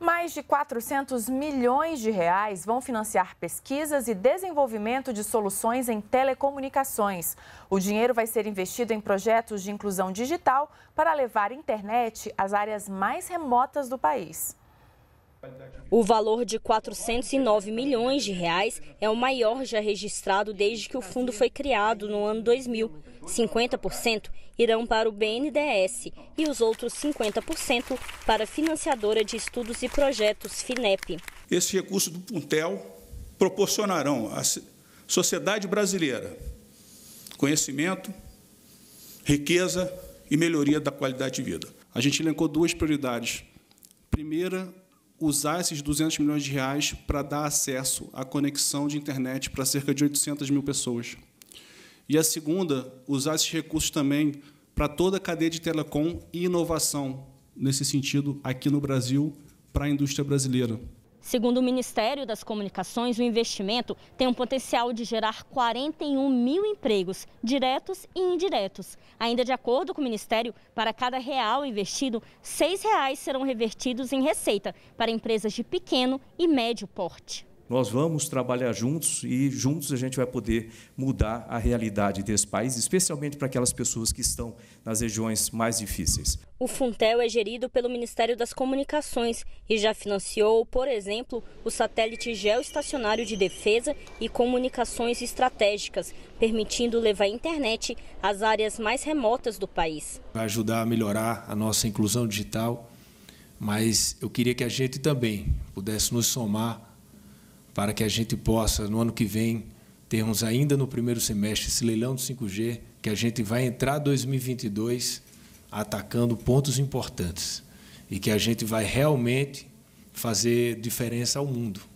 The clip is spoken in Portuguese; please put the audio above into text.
Mais de 400 milhões de reais vão financiar pesquisas e desenvolvimento de soluções em telecomunicações. O dinheiro vai ser investido em projetos de inclusão digital para levar internet às áreas mais remotas do país. O valor de 409 milhões de reais é o maior já registrado desde que o fundo foi criado no ano 2000. 50% irão para o BNDES e os outros 50% para a financiadora de estudos e projetos FINEP. Esse recurso do Puntel proporcionarão à sociedade brasileira conhecimento, riqueza e melhoria da qualidade de vida. A gente elencou duas prioridades. Primeira, usar esses 200 milhões de reais para dar acesso à conexão de internet para cerca de 800 mil pessoas. E a segunda, usar esses recursos também para toda a cadeia de telecom e inovação, nesse sentido, aqui no Brasil, para a indústria brasileira. Segundo o Ministério das Comunicações, o investimento tem um potencial de gerar 41 mil empregos, diretos e indiretos. Ainda de acordo com o Ministério, para cada real investido, R$ reais serão revertidos em receita para empresas de pequeno e médio porte. Nós vamos trabalhar juntos e juntos a gente vai poder mudar a realidade desse país, especialmente para aquelas pessoas que estão nas regiões mais difíceis. O Funtel é gerido pelo Ministério das Comunicações e já financiou, por exemplo, o satélite geoestacionário de defesa e comunicações estratégicas, permitindo levar a internet às áreas mais remotas do país. Vai ajudar a melhorar a nossa inclusão digital, mas eu queria que a gente também pudesse nos somar para que a gente possa, no ano que vem, termos ainda no primeiro semestre esse leilão do 5G, que a gente vai entrar 2022 atacando pontos importantes e que a gente vai realmente fazer diferença ao mundo.